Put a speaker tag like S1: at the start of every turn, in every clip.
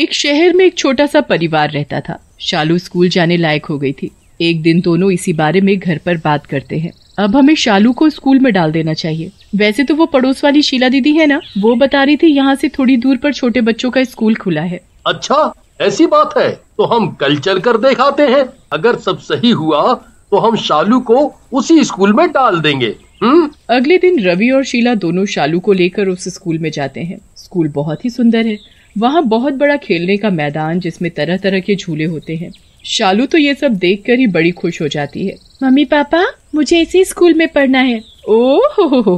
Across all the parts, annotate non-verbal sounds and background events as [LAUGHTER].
S1: एक शहर में एक छोटा सा परिवार रहता था शालू स्कूल जाने लायक हो गई थी एक दिन दोनों इसी बारे में घर पर बात करते हैं अब हमें शालू को स्कूल में डाल देना चाहिए वैसे तो वो पड़ोस वाली शीला दीदी है ना वो बता रही थी यहाँ से थोड़ी दूर पर छोटे बच्चों का स्कूल खुला है अच्छा ऐसी बात है तो हम कल चल कर देखाते हैं अगर सब सही हुआ तो हम शालू को उसी स्कूल में डाल देंगे हुँ? हम्म? अगले दिन रवि और शीला दोनों शालू को लेकर उस स्कूल में जाते हैं स्कूल बहुत ही सुंदर है वहाँ बहुत बड़ा खेलने का मैदान जिसमें तरह तरह के झूले होते हैं शालू तो ये सब देखकर ही बड़ी खुश हो जाती है मम्मी पापा मुझे इसी स्कूल में पढ़ना है ओह हो हो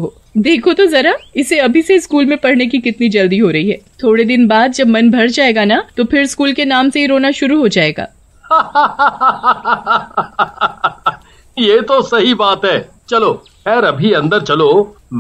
S1: देखो तो जरा इसे अभी से स्कूल में पढ़ने की कितनी जल्दी हो रही है थोड़े दिन बाद जब मन भर जाएगा ना तो फिर स्कूल के नाम से ही रोना शुरू हो जाएगा [LAUGHS] ये तो सही बात है चलो खैर अभी अंदर चलो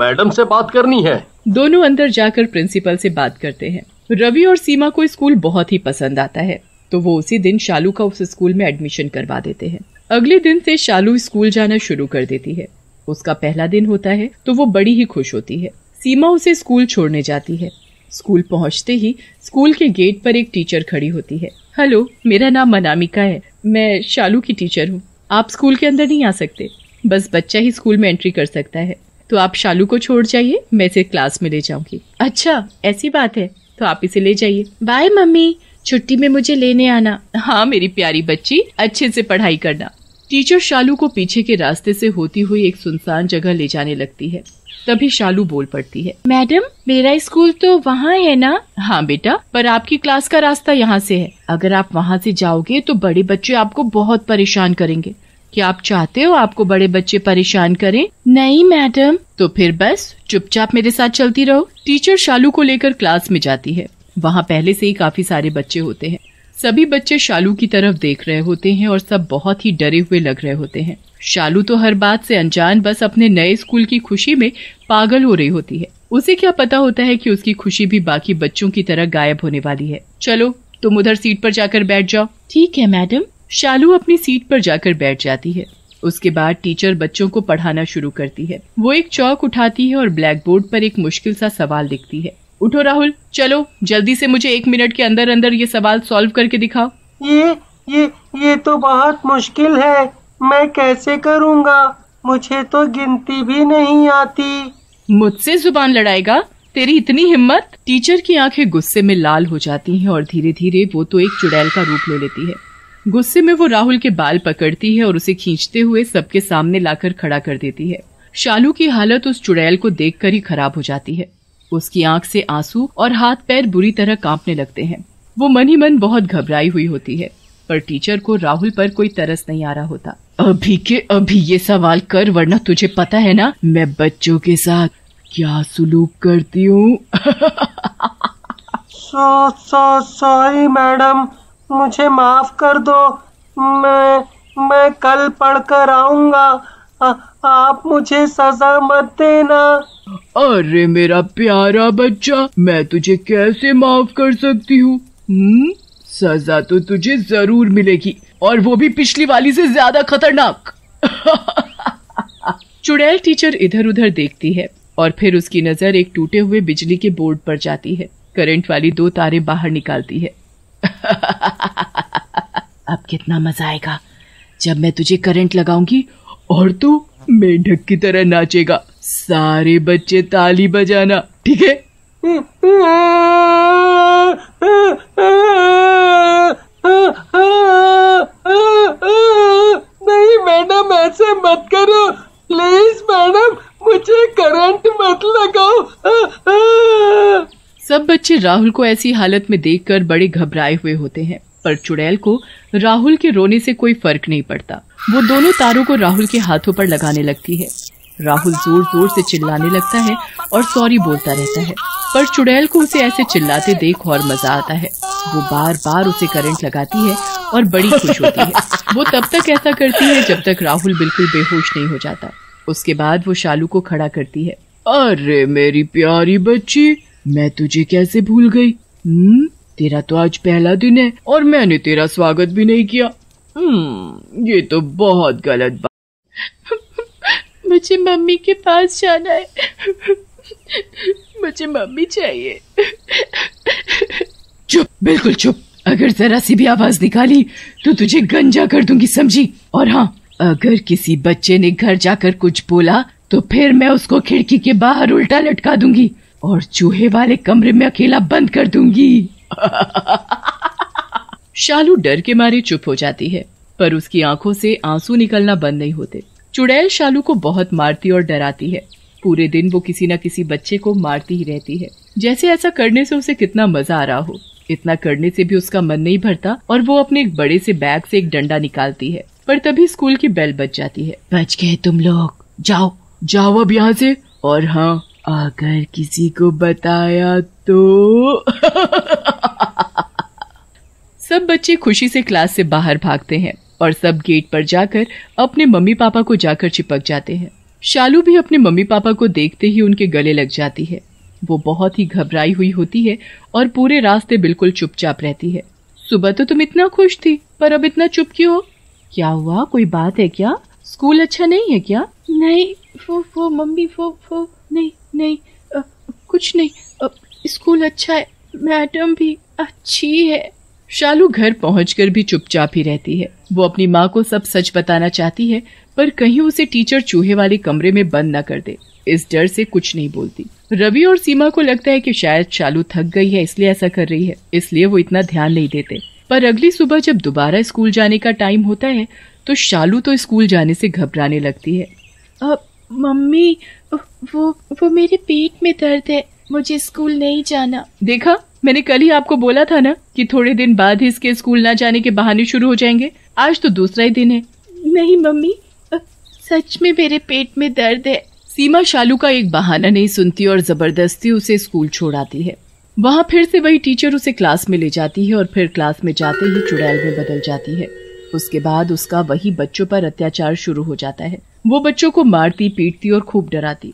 S1: मैडम से बात करनी है दोनों अंदर जाकर प्रिंसिपल से बात करते हैं रवि और सीमा को स्कूल बहुत ही पसंद आता है तो वो उसी दिन शालू का उस स्कूल में एडमिशन करवा देते हैं अगले दिन से शालू स्कूल जाना शुरू कर देती है उसका पहला दिन होता है तो वो बड़ी ही खुश होती है सीमा उसे स्कूल छोड़ने जाती है स्कूल पहुंचते ही स्कूल के गेट पर एक टीचर खड़ी होती है हेलो मेरा नाम मनामिका है मैं शालू की टीचर हूँ आप स्कूल के अंदर नहीं आ सकते बस बच्चा ही स्कूल में एंट्री कर सकता है तो आप शालू को छोड़ जाइए मैं इसे क्लास में ले जाऊंगी अच्छा ऐसी बात है तो आप इसे ले जाइए बाय मम्मी छुट्टी में मुझे लेने आना हाँ मेरी प्यारी बच्ची अच्छे से पढ़ाई करना टीचर शालू को पीछे के रास्ते से होती हुई एक सुनसान जगह ले जाने लगती है तभी शालू बोल पड़ती है मैडम मेरा स्कूल तो वहाँ है ना हाँ बेटा पर आपकी क्लास का रास्ता यहाँ से है अगर आप वहाँ से जाओगे तो बड़े बच्चे आपको बहुत परेशान करेंगे क्या आप चाहते हो आपको बड़े बच्चे परेशान करें नहीं मैडम तो फिर बस चुपचाप मेरे साथ चलती रहो टीचर शालू को लेकर क्लास में जाती है वहाँ पहले से ही काफी सारे बच्चे होते हैं सभी बच्चे शालू की तरफ देख रहे होते हैं और सब बहुत ही डरे हुए लग रहे होते हैं शालू तो हर बात से अनजान बस अपने नए स्कूल की खुशी में पागल हो रही होती है उसे क्या पता होता है कि उसकी खुशी भी बाकी बच्चों की तरह गायब होने वाली है चलो तुम उधर सीट पर जाकर बैठ जाओ ठीक है मैडम शालू अपनी सीट पर जाकर बैठ जाती है उसके बाद टीचर बच्चों को पढ़ाना शुरू करती है वो एक चौक उठाती है और ब्लैक बोर्ड पर एक मुश्किल सा सवाल दिखती है उठो राहुल चलो जल्दी से मुझे एक मिनट के अंदर अंदर ये सवाल सॉल्व करके दिखाओ ये ये ये तो बहुत मुश्किल है मैं कैसे करूँगा मुझे तो गिनती भी नहीं आती मुझसे जुबान लड़ाएगा तेरी इतनी हिम्मत टीचर की आंखें गुस्से में लाल हो जाती हैं और धीरे धीरे वो तो एक चुड़ैल का रूप ले लेती है गुस्से में वो राहुल के बाल पकड़ती है और उसे खींचते हुए सबके सामने लाकर खड़ा कर देती है शालू की हालत उस चुड़ैल को देख ही खराब हो जाती है उसकी आंख से आंसू और हाथ पैर बुरी तरह कांपने लगते हैं वो मन ही मन बहुत घबराई हुई होती है पर टीचर को राहुल पर कोई तरस नहीं आ रहा होता अभी के अभी ये सवाल कर वरना तुझे पता है ना मैं बच्चों के साथ क्या सुलूक करती हूँ [LAUGHS] सॉरी मैडम मुझे माफ़ कर दो मैं मैं कल पढ़कर आऊंगा आप मुझे सजा मत देना अरे मेरा प्यारा बच्चा मैं तुझे कैसे माफ कर सकती हूँ हम्म? सजा तो तुझे जरूर मिलेगी और वो भी पिछली वाली से ज्यादा खतरनाक [LAUGHS] चुड़ैल टीचर इधर उधर देखती है और फिर उसकी नजर एक टूटे हुए बिजली के बोर्ड पर जाती है करंट वाली दो तारे बाहर निकालती है [LAUGHS] अब कितना मजा आएगा जब मैं तुझे करंट लगाऊंगी और तू मेंढक की तरह नाचेगा सारे बच्चे ताली बजाना ठीक है नहीं मैडम ऐसे मत करो प्लीज मैडम मुझे करंट मत लगाओ सब बच्चे राहुल को ऐसी हालत में देखकर बड़े घबराए हुए होते हैं पर चुड़ैल को राहुल के रोने से कोई फर्क नहीं पड़ता वो दोनों तारों को राहुल के हाथों पर लगाने लगती है राहुल जोर जोर से चिल्लाने लगता है और सॉरी बोलता रहता है पर चुड़ैल को उसे ऐसे चिल्लाते देख और मजा आता है वो बार बार उसे करंट लगाती है और बड़ी खुश होती है वो तब तक ऐसा करती है जब तक राहुल बिल्कुल बेहोश नहीं हो जाता उसके बाद वो शालू को खड़ा करती है अरे मेरी प्यारी बच्ची मैं तुझे कैसे भूल गई हम्म तेरा तो आज पहला दिन है और मैंने तेरा स्वागत भी नहीं किया हम्म ये तो बहुत गलत बात मुझे मम्मी के पास जाना है मुझे मम्मी चाहिए चुप बिल्कुल चुप अगर जरा सी भी आवाज निकाली तो तुझे गंजा कर दूंगी समझी और हाँ अगर किसी बच्चे ने घर जाकर कुछ बोला तो फिर मैं उसको खिड़की के बाहर उल्टा लटका दूंगी और चूहे वाले कमरे में अकेला बंद कर दूंगी [LAUGHS] शालू डर के मारे चुप हो जाती है पर उसकी आंखों से आंसू निकलना बंद नहीं होते चुड़ैल शालू को बहुत मारती और डराती है पूरे दिन वो किसी न किसी बच्चे को मारती ही रहती है जैसे ऐसा करने से उसे कितना मजा आ रहा हो इतना करने से भी उसका मन नहीं भरता और वो अपने एक बड़े से बैग से एक डंडा निकालती है पर तभी स्कूल की बेल बज जाती है बच गए तुम लोग जाओ जाओ अब यहाँ से और हाँ अगर किसी को बताया तो [LAUGHS] सब बच्चे खुशी से क्लास से बाहर भागते हैं और सब गेट पर जाकर अपने मम्मी पापा को जाकर चिपक जाते हैं शालू भी अपने मम्मी पापा को देखते ही उनके गले लग जाती है वो बहुत ही घबराई हुई होती है और पूरे रास्ते बिल्कुल चुपचाप रहती है सुबह तो तुम इतना खुश थी पर अब इतना चुप क्यों क्या हुआ कोई बात है क्या स्कूल अच्छा नहीं है क्या नहीं फो फो मम्मी फो फो नहीं नहीं आ, कुछ नहीं आ, स्कूल अच्छा है मैडम भी अच्छी है शालू घर पहुँच भी चुपचाप ही रहती है वो अपनी माँ को सब सच बताना चाहती है पर कहीं उसे टीचर चूहे वाले कमरे में बंद न कर दे इस डर से कुछ नहीं बोलती रवि और सीमा को लगता है कि शायद शालू थक गई है इसलिए ऐसा कर रही है इसलिए वो इतना ध्यान नहीं देते पर अगली सुबह जब दोबारा स्कूल जाने का टाइम होता है तो शालू तो स्कूल जाने से घबराने लगती है अब मम्मी वो वो मेरे पेट में दर्द है मुझे स्कूल नहीं जाना देखा मैंने कल ही आपको बोला था ना कि थोड़े दिन बाद ही इसके स्कूल ना जाने के बहाने शुरू हो जाएंगे आज तो दूसरा ही दिन है नहीं मम्मी सच में मेरे पेट में दर्द है सीमा शालू का एक बहाना नहीं सुनती और जबरदस्ती उसे स्कूल छोड़ाती है वहाँ फिर से वही टीचर उसे क्लास में ले जाती है और फिर क्लास में जाते ही चुड़ैल में बदल जाती है उसके बाद उसका वही बच्चों पर अत्याचार शुरू हो जाता है वो बच्चों को मारती पीटती और खूब डराती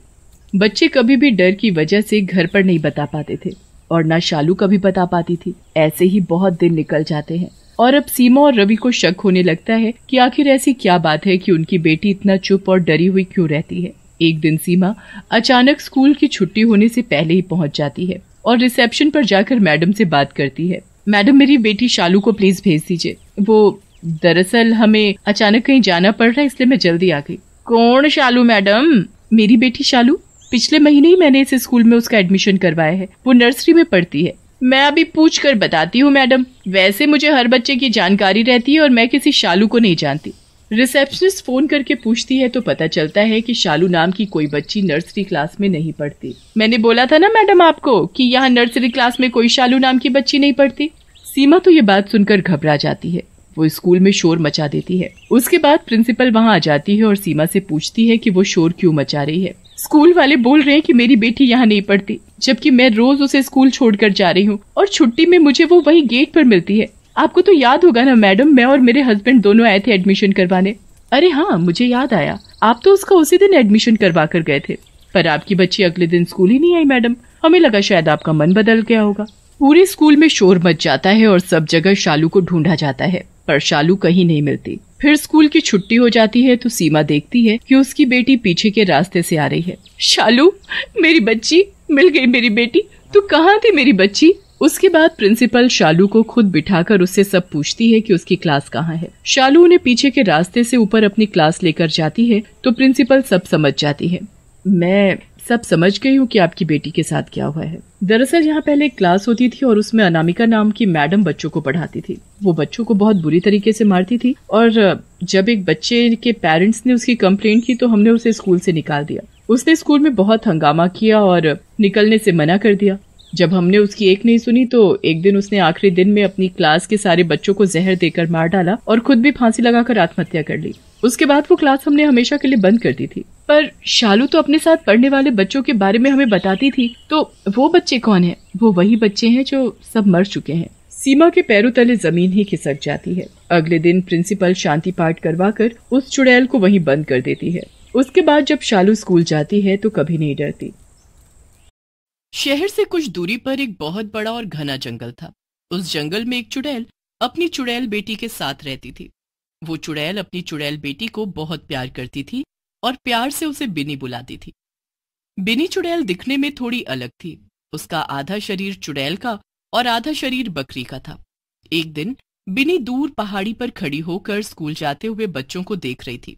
S1: बच्चे कभी भी डर की वजह से घर पर नहीं बता पाते थे और ना शालू कभी बता पाती थी ऐसे ही बहुत दिन निकल जाते हैं और अब सीमा और रवि को शक होने लगता है कि आखिर ऐसी क्या बात है कि उनकी बेटी इतना चुप और डरी हुई क्यों रहती है एक दिन सीमा अचानक स्कूल की छुट्टी होने से पहले ही पहुंच जाती है और रिसेप्शन पर जाकर मैडम से बात करती है मैडम मेरी बेटी शालू को प्लीज भेज दीजिए वो दरअसल हमें अचानक कहीं जाना पड़ रहा है इसलिए मैं जल्दी आ गई कौन शालू मैडम मेरी बेटी शालू पिछले महीने ही मैंने इस स्कूल में उसका एडमिशन करवाया है वो नर्सरी में पढ़ती है मैं अभी पूछ कर बताती हूँ मैडम वैसे मुझे हर बच्चे की जानकारी रहती है और मैं किसी शालू को नहीं जानती रिसेप्शनिस्ट फोन करके पूछती है तो पता चलता है कि शालू नाम की कोई बच्ची नर्सरी क्लास में नहीं पढ़ती मैंने बोला था ना मैडम आपको कि यहाँ नर्सरी क्लास में कोई शालू नाम की बच्ची नहीं पढ़ती सीमा तो ये बात सुनकर घबरा जाती है वो स्कूल में शोर मचा देती है उसके बाद प्रिंसिपल वहाँ आ जाती है और सीमा से पूछती है कि वो शोर क्यों मचा रही है स्कूल वाले बोल रहे हैं कि मेरी बेटी यहाँ नहीं पढ़ती जबकि मैं रोज उसे स्कूल छोड़कर जा रही हूँ और छुट्टी में मुझे वो वही गेट पर मिलती है आपको तो याद होगा ना मैडम मैं और मेरे हस्बैंड दोनों आए थे एडमिशन करवाने अरे हाँ मुझे याद आया आप तो उसका उसी दिन एडमिशन करवा कर गए थे पर आपकी बच्ची अगले दिन स्कूल ही नहीं आई मैडम हमें लगा शायद आपका मन बदल गया होगा पूरे स्कूल में शोर मच जाता है और सब जगह शालू को ढूंढा जाता है पर शालू कहीं नहीं मिलती फिर स्कूल की छुट्टी हो जाती है तो सीमा देखती है कि उसकी बेटी पीछे के रास्ते से आ रही है शालू मेरी बच्ची मिल गई मेरी बेटी तू कहाँ थी मेरी बच्ची उसके बाद प्रिंसिपल शालू को खुद बिठाकर उससे सब पूछती है कि उसकी क्लास कहाँ है शालू उन्हें पीछे के रास्ते से ऊपर अपनी क्लास लेकर जाती है तो प्रिंसिपल सब समझ जाती है मैं सब समझ गई हूँ कि आपकी बेटी के साथ क्या हुआ है दरअसल यहाँ पहले एक क्लास होती थी और उसमें अनामिका नाम की मैडम बच्चों को पढ़ाती थी वो बच्चों को बहुत बुरी तरीके से मारती थी और जब एक बच्चे के पेरेंट्स ने उसकी कंप्लेंट की तो हमने उसे स्कूल से निकाल दिया उसने स्कूल में बहुत हंगामा किया और निकलने से मना कर दिया जब हमने उसकी एक नहीं सुनी तो एक दिन उसने आखिरी दिन में अपनी क्लास के सारे बच्चों को जहर देकर मार डाला और खुद भी फांसी लगाकर आत्महत्या कर ली उसके बाद वो क्लास हमने हमेशा के लिए बंद कर दी थी पर शालू तो अपने साथ पढ़ने वाले बच्चों के बारे में हमें बताती थी तो वो बच्चे कौन है वो वही बच्चे हैं जो सब मर चुके हैं सीमा के पैरों तले जमीन ही खिसक जाती है अगले दिन प्रिंसिपल शांति पाठ करवा कर उस चुड़ैल को वहीं बंद कर देती है उसके बाद जब शालू स्कूल जाती है तो कभी नहीं डरती शहर से कुछ दूरी पर एक बहुत बड़ा और घना जंगल था उस जंगल में एक चुड़ैल अपनी चुड़ैल बेटी के साथ रहती थी वो चुड़ैल अपनी चुड़ैल बेटी को बहुत प्यार करती थी और प्यार से उसे बिनी बुलाती थी बिनी चुड़ैल दिखने में थोड़ी अलग थी उसका आधा शरीर चुड़ैल का और आधा शरीर बकरी का था एक दिन बिनी दूर पहाड़ी पर खड़ी होकर स्कूल जाते हुए बच्चों को देख रही थी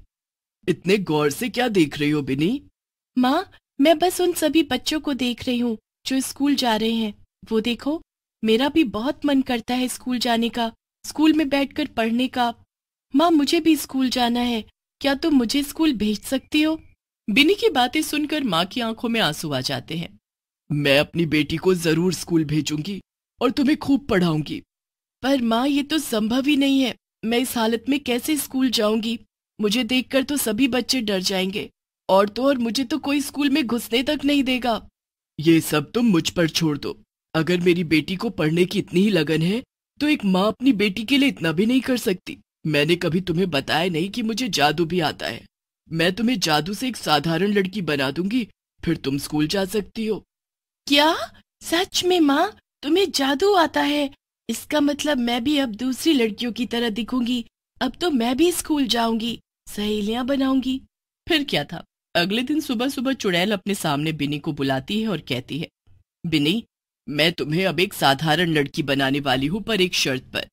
S1: इतने गौर से क्या देख रही हो बिनी माँ मैं बस उन सभी बच्चों को देख रही हूँ जो स्कूल जा रहे हैं वो देखो मेरा भी बहुत मन करता है स्कूल जाने का स्कूल में बैठकर पढ़ने का माँ मुझे भी स्कूल जाना है क्या तुम मुझे स्कूल भेज सकती हो बिनी की बातें सुनकर माँ की आंखों में आंसू आ जाते हैं मैं अपनी बेटी को जरूर स्कूल भेजूंगी और तुम्हें खूब पढ़ाऊंगी पर माँ ये तो संभव ही नहीं है मैं इस हालत में कैसे स्कूल जाऊंगी मुझे देखकर तो सभी बच्चे डर जाएंगे और तो और मुझे तो कोई स्कूल में घुसने तक नहीं देगा ये सब तुम मुझ पर छोड़ दो अगर मेरी बेटी को पढ़ने की इतनी ही लगन है तो एक माँ अपनी बेटी के लिए इतना भी नहीं कर सकती मैंने कभी तुम्हें बताया नहीं कि मुझे जादू भी आता है मैं तुम्हें जादू से एक साधारण लड़की बना दूंगी फिर तुम स्कूल जा सकती हो क्या सच में माँ तुम्हें जादू आता है इसका मतलब मैं भी अब दूसरी लड़कियों की तरह दिखूंगी अब तो मैं भी स्कूल जाऊंगी सहेलियां बनाऊंगी फिर क्या था अगले दिन सुबह सुबह चुड़ैल अपने सामने बिनी को बुलाती है और कहती है बिनी मैं तुम्हें अब एक साधारण लड़की बनाने वाली हूँ पर एक शर्त पर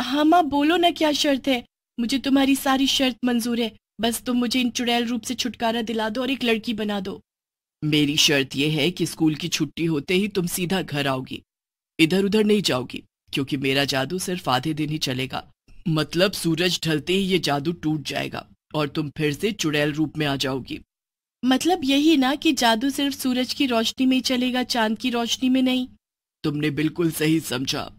S1: हाँ माँ बोलो ना क्या शर्त है मुझे तुम्हारी सारी शर्त मंजूर है बस तुम मुझे इन चुड़ैल रूप से छुटकारा दिला दो और एक लड़की बना दो मेरी शर्त यह है कि स्कूल की छुट्टी होते ही तुम सीधा घर आओगी इधर उधर नहीं जाओगी क्योंकि मेरा जादू सिर्फ आधे दिन ही चलेगा मतलब सूरज ढलते ही ये जादू टूट जाएगा और तुम फिर से चुड़ैल रूप में आ जाओगी मतलब यही ना कि जादू सिर्फ सूरज की रोशनी में ही चलेगा चांद की रोशनी में नहीं तुमने बिल्कुल सही समझा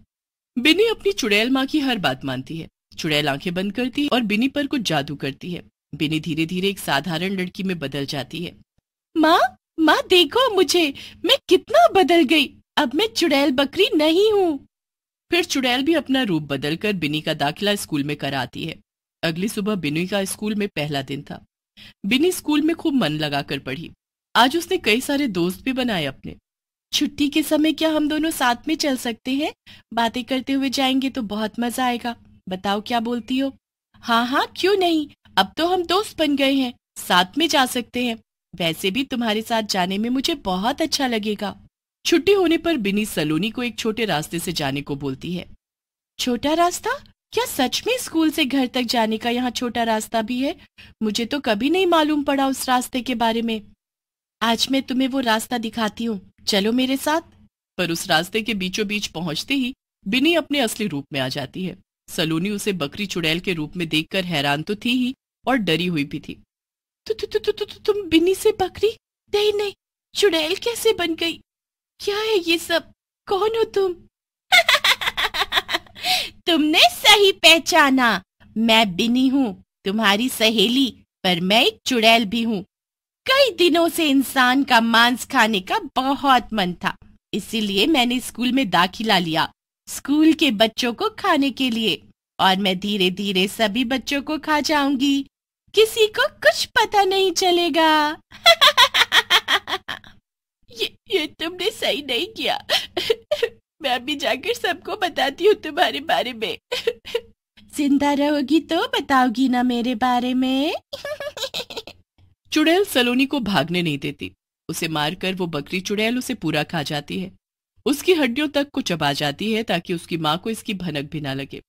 S1: बिनी अपनी चुड़ैल माँ की हर बात मानती है चुड़ैल आंखें बंद करती और बिनी पर कुछ जादू करती है बिनी धीरे धीरे एक साधारण लड़की में बदल जाती है माँ माँ देखो मुझे मैं कितना बदल गई अब मैं चुड़ैल बकरी नहीं हूँ फिर चुड़ैल भी अपना रूप बदल कर बिनी का दाखिला स्कूल में कराती है अगली सुबह बिनी का स्कूल में पहला दिन था बिनी स्कूल में खूब मन लगाकर पढ़ी आज उसने कई सारे दोस्त भी बनाए अपने छुट्टी के समय क्या हम दोनों साथ में चल सकते हैं बातें करते हुए जाएंगे तो बहुत मजा आएगा बताओ क्या बोलती हो हाँ हाँ क्यों नहीं अब तो हम दोस्त बन गए हैं साथ में जा सकते हैं वैसे भी तुम्हारे साथ जाने में मुझे बहुत अच्छा लगेगा छुट्टी होने पर बिनी सलोनी को एक छोटे रास्ते से जाने को बोलती है छोटा रास्ता क्या सच में स्कूल से घर तक जाने का यहाँ छोटा रास्ता भी है मुझे तो कभी नहीं मालूम पड़ा उस रास्ते के बारे में आज मैं तुम्हें वो रास्ता दिखाती हूँ चलो मेरे साथ पर उस रास्ते के बीचों बीच पहुंचते ही बिनी अपने असली रूप में आ जाती है सलोनी उसे बकरी चुड़ैल के रूप में देखकर हैरान तो थी ही और डरी हुई भी थी तु, तु, तु, तु, तु, तु, तुम बिनी से बकरी नहीं नहीं चुड़ैल कैसे बन गई क्या है ये सब कौन हो तुम [LAUGHS] तुमने सही पहचाना मैं बिनी हूँ तुम्हारी सहेली पर मैं एक चुड़ैल भी हूँ कई दिनों से इंसान का मांस खाने का बहुत मन था इसीलिए मैंने स्कूल में दाखिला लिया स्कूल के बच्चों को खाने के लिए और मैं धीरे धीरे सभी बच्चों को खा जाऊंगी किसी को कुछ पता नहीं चलेगा [LAUGHS] ये ये तुमने सही नहीं किया [LAUGHS] मैं अभी जाकर सबको बताती हूँ तुम्हारे बारे में [LAUGHS] जिंदा रहोगी तो बताओगी ना मेरे बारे में चुड़ैल सलोनी को भागने नहीं देती उसे मारकर वो बकरी चुड़ैल उसे पूरा खा जाती है उसकी हड्डियों तक को चबा जाती है ताकि उसकी माँ को इसकी भनक भी ना लगे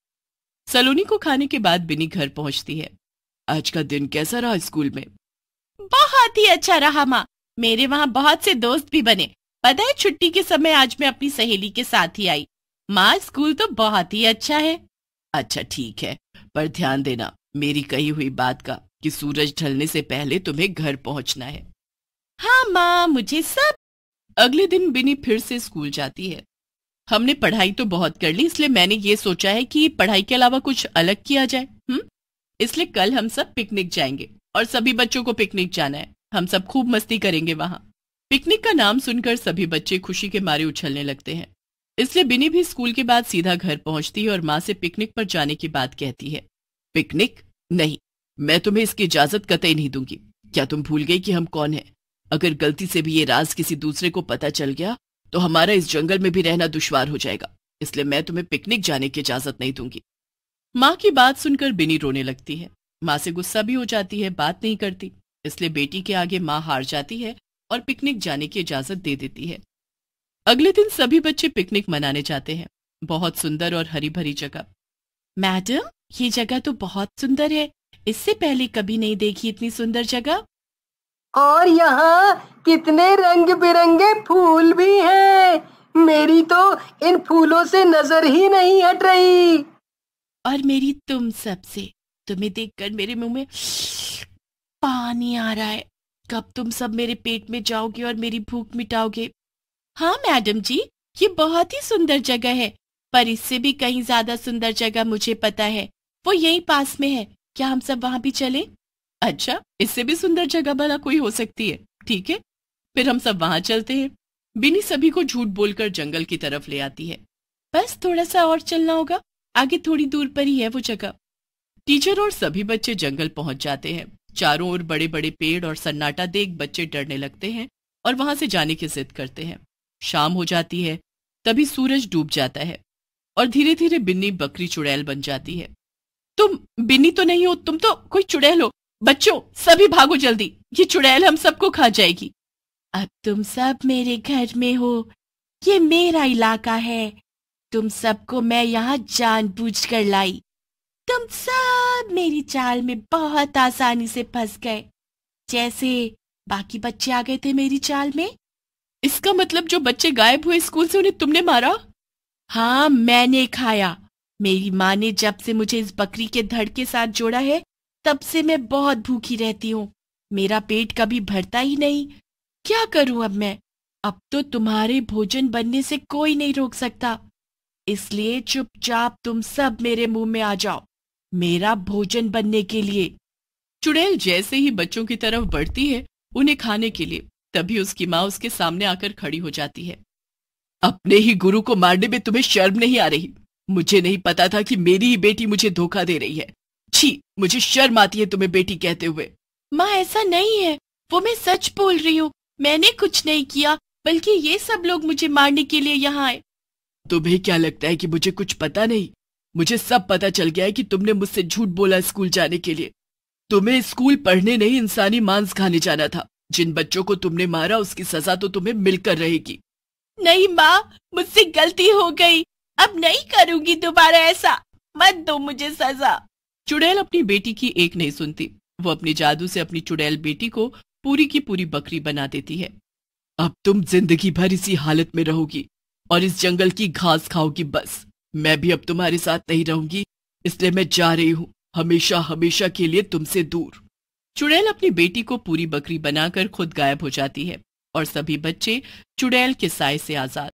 S1: सलोनी को खाने के बाद बिनी घर पहुंचती है आज का दिन कैसा रहा स्कूल में बहुत ही अच्छा रहा माँ मेरे वहाँ बहुत से दोस्त भी बने पता है छुट्टी के समय आज मैं अपनी सहेली के साथ ही आई माँ स्कूल तो बहुत ही अच्छा है अच्छा ठीक है पर ध्यान देना मेरी कही हुई बात का कि सूरज ढलने से पहले तुम्हें घर पहुंचना है हाँ माँ मुझे सब अगले दिन बिनी फिर से स्कूल जाती है हमने पढ़ाई तो बहुत कर ली इसलिए मैंने ये सोचा है कि पढ़ाई के अलावा कुछ अलग किया जाए हम्म इसलिए कल हम सब पिकनिक जाएंगे और सभी बच्चों को पिकनिक जाना है हम सब खूब मस्ती करेंगे वहां पिकनिक का नाम सुनकर सभी बच्चे खुशी के मारे उछलने लगते हैं इसलिए बिनी भी स्कूल के बाद सीधा घर पहुंचती है और माँ से पिकनिक पर जाने की बात कहती है पिकनिक नहीं मैं तुम्हें इसकी इजाजत कतई नहीं दूंगी क्या तुम भूल गई कि हम कौन हैं अगर गलती से भी ये राज किसी दूसरे को पता चल गया तो हमारा इस जंगल में भी रहना दुश्वार हो जाएगा इसलिए मैं तुम्हें पिकनिक जाने की इजाजत नहीं दूंगी माँ की बात सुनकर बिनी रोने लगती है माँ से गुस्सा भी हो जाती है बात नहीं करती इसलिए बेटी के आगे माँ हार जाती है और पिकनिक जाने की इजाजत दे देती है अगले दिन सभी बच्चे पिकनिक मनाने जाते हैं बहुत सुंदर और हरी भरी जगह मैडम ये जगह तो बहुत सुंदर है इससे पहले कभी नहीं देखी इतनी सुंदर जगह और यहाँ कितने रंग बिरंगे फूल भी हैं। मेरी तो इन फूलों से नजर ही नहीं हट रही और मेरी तुम सबसे तुम्हें देखकर मेरे मुंह में पानी आ रहा है कब तुम सब मेरे पेट में जाओगे और मेरी भूख मिटाओगे हाँ मैडम जी ये बहुत ही सुंदर जगह है पर इससे भी कहीं ज्यादा सुंदर जगह मुझे पता है वो यही पास में है क्या हम सब वहां भी चले अच्छा इससे भी सुंदर जगह भला कोई हो सकती है ठीक है फिर हम सब वहां चलते हैं बिनी सभी को झूठ बोलकर जंगल की तरफ ले आती है बस थोड़ा सा और चलना होगा आगे थोड़ी दूर पर ही है वो जगह टीचर और सभी बच्चे जंगल पहुंच जाते हैं चारों ओर बड़े बड़े पेड़ और सन्नाटा देख बच्चे डरने लगते हैं और वहां से जाने की जिद करते हैं शाम हो जाती है तभी सूरज डूब जाता है और धीरे धीरे बिन्नी बकरी चुड़ैल बन जाती है तुम बिन्नी तो नहीं हो तुम तो कोई चुड़ैल हो बच्चों सभी भागो जल्दी ये चुड़ैल हम सबको खा जाएगी अब तुम सब मेरे घर में हो ये मेरा इलाका है तुम सबको मैं यहाँ जानबूझ कर लाई तुम सब मेरी चाल में बहुत आसानी से फंस गए जैसे बाकी बच्चे आ गए थे मेरी चाल में इसका मतलब जो बच्चे गायब हुए स्कूल से उन्हें तुमने मारा हाँ मैंने खाया मेरी माँ ने जब से मुझे इस बकरी के धड़ के साथ जोड़ा है तब से मैं बहुत भूखी रहती हूँ मेरा पेट कभी भरता ही नहीं क्या करूं अब मैं अब तो तुम्हारे भोजन बनने से कोई नहीं रोक सकता इसलिए चुपचाप तुम सब मेरे मुंह में आ जाओ मेरा भोजन बनने के लिए चुड़ैल जैसे ही बच्चों की तरफ बढ़ती है उन्हें खाने के लिए तभी उसकी माँ उसके सामने आकर खड़ी हो जाती है अपने ही गुरु को मारने में तुम्हें शर्म नहीं आ रही मुझे नहीं पता था कि मेरी ही बेटी मुझे धोखा दे रही है छी मुझे शर्म आती है तुम्हें बेटी कहते हुए माँ ऐसा नहीं है वो मैं सच बोल रही हूँ मैंने कुछ नहीं किया बल्कि ये सब लोग मुझे मारने के लिए यहाँ आए तुम्हें क्या लगता है कि मुझे कुछ पता नहीं मुझे सब पता चल गया है कि तुमने मुझसे झूठ बोला स्कूल जाने के लिए तुम्हें स्कूल पढ़ने नहीं इंसानी मांस खाने जाना था जिन बच्चों को तुमने मारा उसकी सजा तो तुम्हें मिलकर रहेगी नहीं माँ मुझसे गलती हो गई अब नहीं करूंगी दोबारा ऐसा मत दो मुझे सजा चुड़ैल अपनी बेटी की एक नहीं सुनती वो अपने जादू से अपनी चुड़ैल बेटी को पूरी की पूरी बकरी बना देती है अब तुम जिंदगी भर इसी हालत में रहोगी और इस जंगल की घास खाओगी बस मैं भी अब तुम्हारे साथ नहीं रहूंगी इसलिए मैं जा रही हूँ हमेशा हमेशा के लिए तुमसे दूर चुड़ैल अपनी बेटी को पूरी बकरी बनाकर खुद गायब हो जाती है और सभी बच्चे चुड़ैल के साय से आजाद